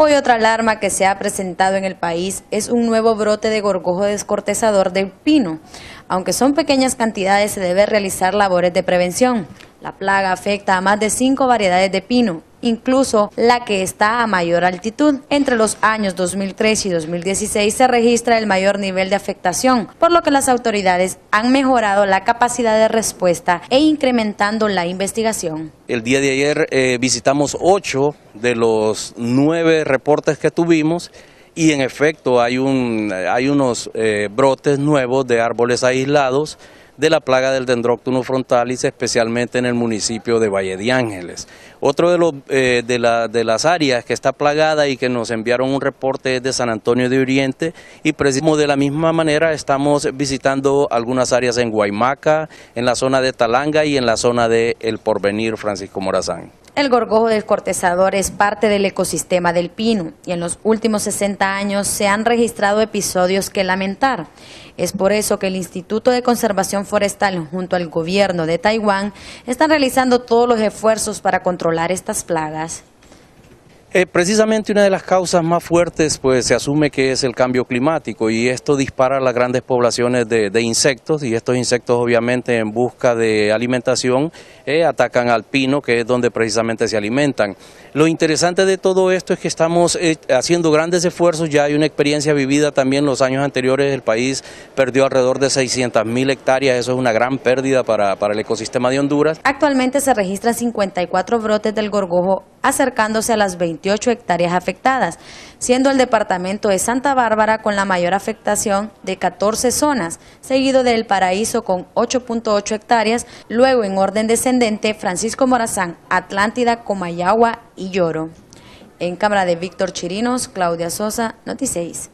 Hoy otra alarma que se ha presentado en el país es un nuevo brote de gorgojo descortezador del pino. Aunque son pequeñas cantidades, se debe realizar labores de prevención. La plaga afecta a más de cinco variedades de pino, incluso la que está a mayor altitud. Entre los años 2003 y 2016 se registra el mayor nivel de afectación, por lo que las autoridades han mejorado la capacidad de respuesta e incrementando la investigación. El día de ayer eh, visitamos ocho de los nueve reportes que tuvimos y en efecto hay, un, hay unos eh, brotes nuevos de árboles aislados de la plaga del dendróctono frontalis, especialmente en el municipio de Valle de Ángeles. Otro eh, de, las áreas que está plagada y que nos enviaron un reporte es de San Antonio de Oriente y de la misma manera estamos visitando algunas áreas en Guaymaca, en la zona de Talanga y en la zona de El Porvenir Francisco Morazán. El gorgojo descortezador es parte del ecosistema del pino y en los últimos 60 años se han registrado episodios que lamentar. Es por eso que el Instituto de Conservación Forestal junto al gobierno de Taiwán están realizando todos los esfuerzos para controlar estas plagas. Eh, precisamente una de las causas más fuertes pues se asume que es el cambio climático y esto dispara las grandes poblaciones de, insectos y estos insectos obviamente en busca de alimentación eh, atacan al pino que es donde precisamente se alimentan. Lo interesante de todo esto es que estamos eh, haciendo grandes esfuerzos, ya hay una experiencia vivida también los años anteriores, el país perdió alrededor de 600 mil hectáreas, eso es una gran pérdida para, para el ecosistema de Honduras. Actualmente se registran 54 brotes del gorgojo acercándose a las 28 hectáreas afectadas, siendo el departamento de Santa Bárbara con la mayor afectación de 14 zonas, seguido del Paraíso con 8.8 hectáreas, luego en orden descendente Francisco Morazán, Atlántida, Comayagua y Lloro. En cámara de Víctor Chirinos, Claudia Sosa, Noticéis.